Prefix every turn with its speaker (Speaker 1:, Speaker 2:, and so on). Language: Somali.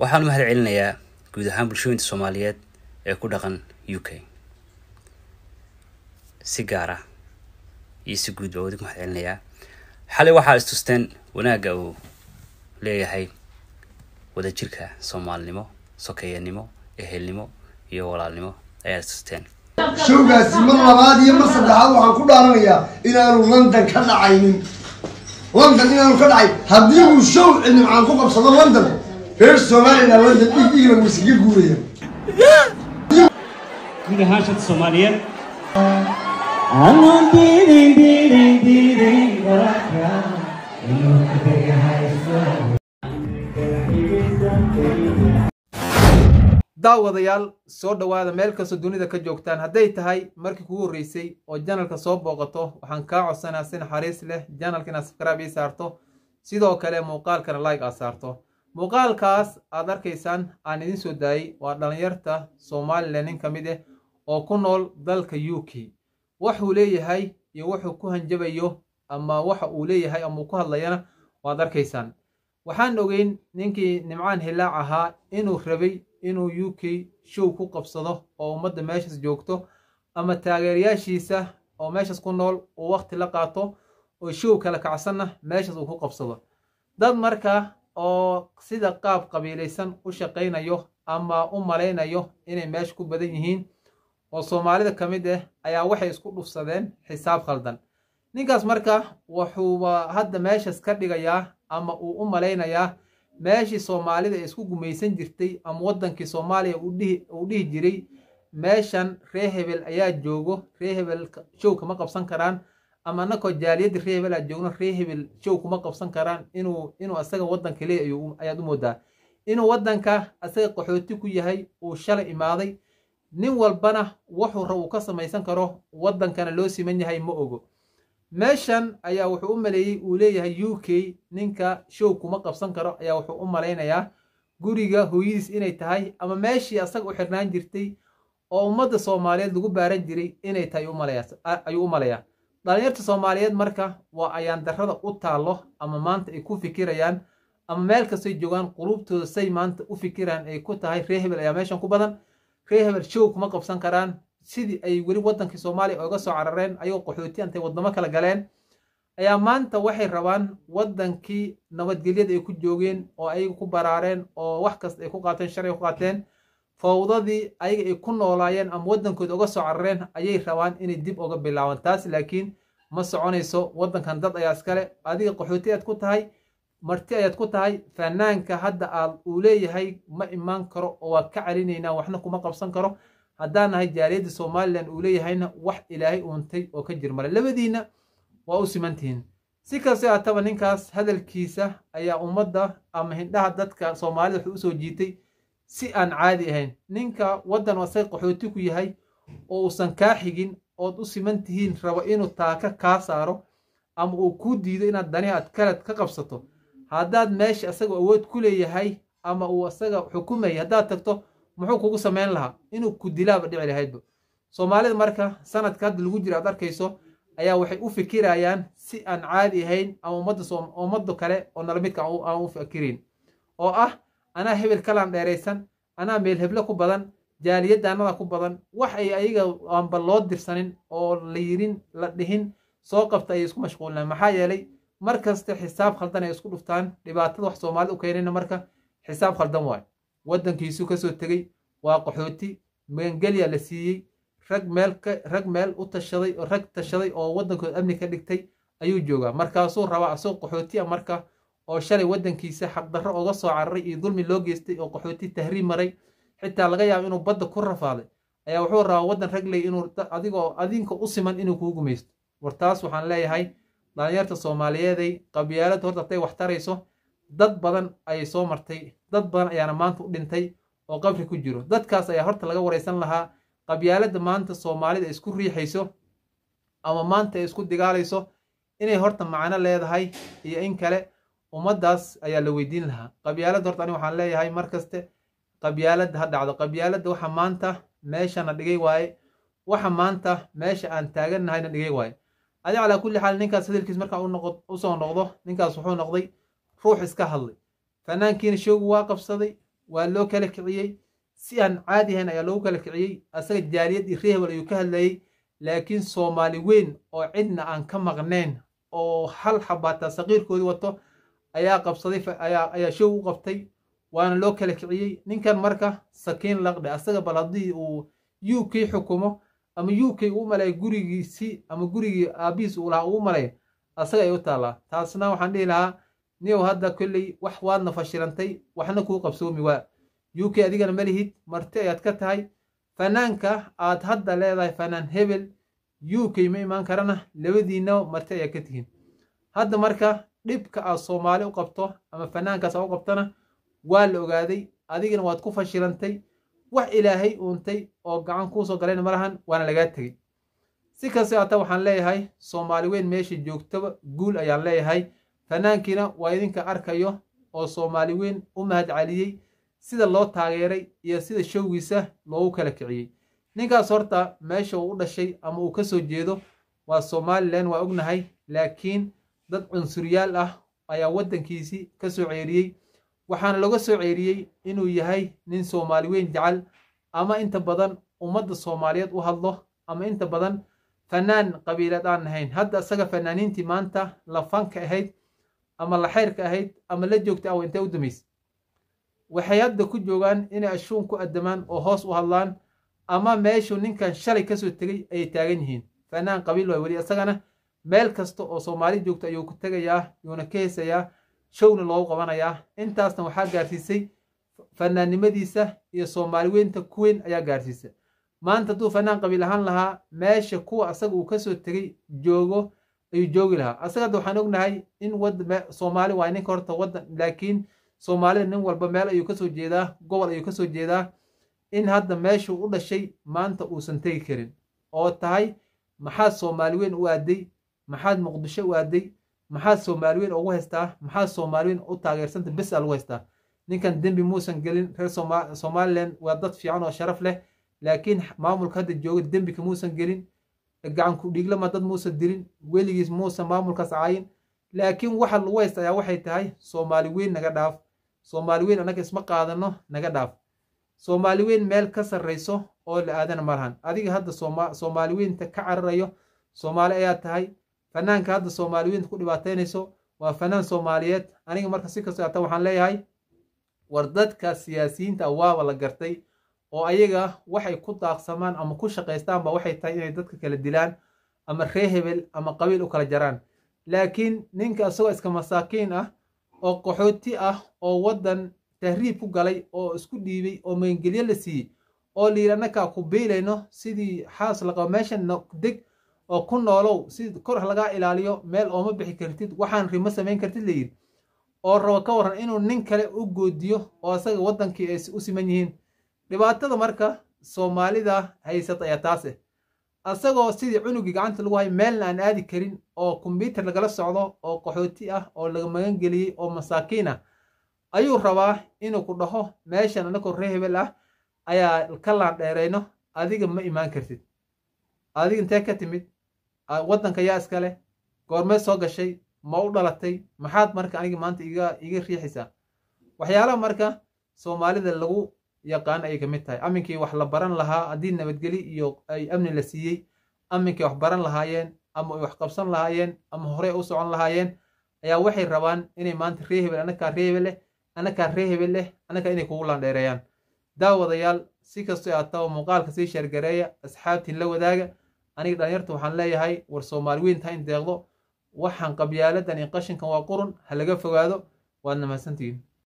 Speaker 1: waxaan u mahad celinayaa guud ahaan bulshooyinta soomaaliyeed ee ku dhaqan u k si gaara iyo si guudba wadi ku mahad celinayaa xalay waxaa istusteen wanaagga uu leeyahay wadajirka soomaalinimo sokeeyanimo ehelnimo iyo walaalnimo ayaa istusteen showgaasi mar labaad iyo mar saddexaad waxaan ku dhaaranayaa inaanu london ka dhacaynin london inaanu ka dhacay haddii uu show cilmi maxaan ku qabsado london reer soomaalina lanta dhiig dhiigna waiskaga guuraya daawadayaal soo dhowaada meel kastoo dunida ka joogtaan hadday tahay markii kugu horreysay oo janalka soo booqato waxaan kaa codsanaa si naxariis leh janalka inaad sabkaraab ii saarto sidoo kale muuqaalkana like aad saarto muuqaalkaas aad arkaysaan aan idiin soo daayay waa dhallinyarta somalilan nin ka mid ah oo ku nool dalka u k waxuu leeyahay iyo wuxuu ku hanjabayo ama waxa uu leeyahay amauu ku hadlayana waad arkaysaan waxaan ogeyn ninkii nimcaan hilaac ahaa inuu rabay inuu u k show ku qabsado oo ummadda meeshaas joogto ama taageerayaashiisa oo meeshaas ku nool uu wakhti la qaato oo show kala kacsanna meeshaas uu ku qabsado dad markaa oo sida qaab qabiilaysan u shaqaynayo ama u malaynayo inay meesha ku badan yihiin oo soomaalida ka mid ah ayaa waxay isku dhufsadeen xisaab khaldan ninkaas marka wuxuuba ah, hadda meeshaas ka dhigayaa ama uu u malaynayaa meeshii soomaalida ee isku gumaysan jirtay ama waddankii soomaaliya uu dhihi jiray meeshan ree hebel ayaa joogo ree hebel jow kama qabsan karaan ama anakoo jaaliyadi ree hebel aad joogno ree hebel show kuma qabsan karaan inuu inuu asaga wadanka leey ayaad u moodaa inuu wadanka asaga qaxooti ku yahay uu shalay imaaday nin walbana wuxuu rab uu ka samaysan karo wadankana loo siman yahay ma ogo meeshan ayaa wuxuu u maleeyey uu leeyahay u k ninka show kuma qabsan karo ayaa wuxuu u malaynayaa guriga hooyadiis inay tahay ama meeshii asaga u xirnaan jirtay oo ummadda soomaaliyeed lagu baaran jiray inay tahay ayuu u malayaa dhalinyarta soomaaliyeed marka waa ayaan darrada u taallo ama maanta ay ku fikirayaan ama meel kastay joogaan quluubtooda say maanta u fikiraan ay ku tahay ree hebel ayaa meeshan ku badan ree hebel show kuma qabsan karaan sidii ay weli waddankii soomaaliya oga soo carareen ayagoo qaxooti intay waddamo kala galeen ayaa maanta waxay rabaan waddankii nabadgelyada ay ku joogeen oo ayaga ku baraareen oo wax kasta ay ku qaateen sharciga ku qaateen fowdadii ayaga ay ku noolaayeen ama waddankooda uga soo carareen ayay rabaan inay dib uga bilaabaan taas laakiin ma soconayso waddankan dad ayaa iskale adiga qaxooti ayaad ku tahay marti ayaad ku tahay fanaanka hadda aad uu leeyahay ma imaan karo oo waa ka celinaynaa waxna kuma qabsan karo haddaan nahay jaaliyadda somalilan uu leeyahayna wax ilaahay uuntay oo ka jirmale labadiinna waa u simantihiin si kastay aataba ninkaas hadalkiisa ayaa ummadda ama hindhaha dadka soomaalida wuxuu usoo jiitay si aan caadi ahayn ninka waddan wasay qaxooti ku yahay oo uusan kaa xigin ood u siman tihiin rabo inuu taaka kaa saaro ama uu kuu diido inaad dani aad kalad ka qabsato haddaad meesha isaga awood ku leeyahay ama uu asaga xukumayay haddaad tagto muxuu kugu samayn lahaa inuu ku dilaaba dhici lahaydba soomaalida marka sanadka hadda lagu jira aad arkayso ayaa waxay u fikirayaan si aan caadi ahayn ama ummadda kale oo nala midka aan u fikirin oo ah anaa hebel kalaan dheeraysan anaa meel heblo ku badan jaaliyadda anada ku badan wax ay ayaga aanba loo dirsanin oo layirin la dhihin soo qabta ayay isku mashquulinaan maxaa yeelay mar kasta xisaab khaldan ay isku dhuftaan dhibaatada wax soomaali u keenayna marka xisaab khaldan waayo waddankiisuu kasoo tegey waa qaxooti magangelya la siiyey rag meel rag meel u tashaday rag tashaday oo waddankood amni ka dhigtay ayuu joogaa markaasuu rabaa asoo qaxooti a ah marka oo shalay wadankiisa xaqdarro oga soo cararay iyo dulmi loo geystay oo qaxooti tahriib maray xitaa laga yaabo inuu badda ku rafaaday ayaa wuxuu rabaa waddan ragley inuu adigoo adinka u siman inuu kuu gumaysto war taas waxaan leeyahay dhallinyarta soomaaliyeeday qabyaalada horta haday wax tarayso dad badan ayay soo martay dad badan ayaana maanta u dhintay oo qabri ku jiro dadkaas ayaa horta laga waraysan lahaa qabyaaladda maanta soomaalida ay isku riixayso ama maanta ay isku digaalayso inay horta macno leedahay iyo in kale ummaddaas ayaa la weydiin lahaa qabyaaladda horta anig waxaan leeyahay mar kaste qabyaaladda ha dhacdo qabyaaladda waxa maanta meeshana dhigay waaye waxa maanta meesha aan taaganahayna dhigay waaye adi calaa kulli xaal ninkaas hadalkiis markaa usoo noqdo ninkaas wuxuu noqday ruux iska hadlay fanaankiina shoogu waa qabsaday waa loo kala kiciyey si aan caadi ahayn ayaa loogu kala kiciyey asaga jaaliyad iyo reehbal ayuu ka hadlayey laakiin soomaali weyn oo cidna aan ka maqnayn oo hal xabaataa saqiirkoodii wato ayaa qabsaday ayaa show u qabtay waana loo kala kiciyey ninkan marka sakiin laqdhe asaga bal haddii uu u k xukumo ama u k uu malaya gurigiisii ama gurigii aabihiis uu lahaa uu malay asaga ay u taallaa taasna waxaan dhihi lahaa niyow hadda kolley wax waadna fashilantay waxna kuu qabsoomi waa u k adigana malihid marti ayaad ka tahay fanaanka aad hadda leedahay fanaan hebel u k ma imaan karana labadiinna marti ayaa ka tihiin hadda marka dhibka aad soomaali u qabto ama fanaankaas aad u qabtana waa la ogaaday adigana waad ku fashilantay wax ilaahay uuntay oo gacan kuusoo galayna malahan waana lagaa tegey si kastay ata waxaan leeyahay soomaali weyn meesha joogtaba guul ayaan leeyahay fanaankiina waa idinka arkayo oo soomaali weyn u mahad celiyey sida loo taageeray iyo sida showgiisa loogu kala kiciyey ninkaas horta meesha uu u dhashay ama uu ka soo jeedo waa somalilan waa ognahay laakiin dad cunsuryaal ah ayaa waddankiisii ka soo ceeriyey waxaana laga soo ceeriyey inuu yahay nin soomaali weyn jecel ama inta badan ummadda soomaaliyeed u hadlo ama inta badan fanaan qabiilad aan ahayn hadda asaga fanaaniintii maanta la fanka ahayd ama la laxeyrka ahayd ama la joogta awa intay u dumaysa waxay hadda ku joogaan inay ashuun ku addamaan oo hoos u hadlaan ama meeshuu ninkan shalay kasoo tegay ayay taagan yihiin fanaan qabiil waay weli asagana meel kasta oo soomaali joogto ayuu ku tegayaa yuuna ka heesayaa showna loogu qabanayaa intaasna waxaa gaarsiisay fanaannimadiisa iyo soomaali weynta ku weyn ayaa gaarsiisa maanta hadduu fanaan qabiil ahaan lahaa meesha kuwa asaga uu kasoo tegay joogo ayuu joogi lahaa asaga hadda waxaan ognahay in soomaali waa ninka horta wadan laakiin soomaalida nin walba meel ayuu kasoo jeedaa gobol ayuu kasoo jeedaa in hadda meeshu u dhashay maanta uusan tegi karin oo tahay maxaa soomaali weyn u aaday maxaad muqdisho u aaday maxaad soomaaliweyn ugu haystaa maxaad soomaaliweyn u taageersanta bes aa lagu haystaa ninkan dembi muusan gelin reer somalilan waa dad fiican oo sharaf leh laakiin maamulka hadda jooga dembika muusan gelin gacanku dhiiglama dad muusan dilin weligiis muusan maamulkaas caayin laakiin waxa lagu haysta ayaa waxay tahay soomaali weyn naga dhaaf soomaali weyn annaga isma qaadano naga dhaaf soomaali weyn meel ka sarrayso oo la aadana malahan adiga hadda soomaali weynta ka cararayo soomaali ayaa tahay fanaanka hadda soomaaliyiinta ku dhibaataynayso waa fanaan soomaaliyeed aniga marka si kasto ata waxaan leeyahay war dadka siyaasiyiinta waaba la gartay oo ayaga waxay ku daaqsamaan ama ku shaqaystaanba waxay tahay inay dadka kala dilaan ama ree hebel ama qabiil u kala jaraan laakiin ninka isagoo iska masaakiin ah oo qaxooti ah oo waddan tahriib ku galay oo isku dhiibay oo maengelyo la siiyey oo liil annakaa ku biilayno sidii xaas la laqabo meeshan deg oo ku noolow si kor lagaa ilaaliyo meel ooma bixi kartid waxaan rimo samayn kartid layidhi oo rabo ka waran inuu nin kale u goodiyo oo asaga waddankii ay u siman yihiin dhibaatada marka soomaalida haysata ayaa taase eh. asagoo sidii cunugii gacanta lagu hay meelna aan aadi karin oo kombyuutar lagala socdo oo qaxooti ah oo laga magangeliyey oo masaakiin ah ayuu rabaa inuu ku dhaho meeshan anakoo ree hebel ah ayaa ka laan dheerayno adiga ma imaan kartid adiga intee ka timid Ah, wadanka yaa iska leh goormeed soo gashay ma u dhalatay maxaad marka anigi maanta iga riixaysaa waxyaalaha marka soomaalida lagu yaqaan ayay kamid tahay aminkii wax la baran lahaa haddii nabadgeli iyo ay amni la siiyey aminkay wax baran lahaayeen ama ay wax qabsan lahaayeen ama horey u socon lahaayeen ayaa waxay rabaan inay maanta ree hebel anakaa ree leh anakaa ree anakaa inay kugu laandheereeyaan daawadayaal si kastoo aataba muuqaalka sii sheergareeya asxaabtiin la wadaaga aniga dhalinyarta waxaan leeyahay war soomaali weynta ha in deeqdo waxaan qabyaaladan in qashinkan waa qurun ha laga fogaado waadna namadsantihiin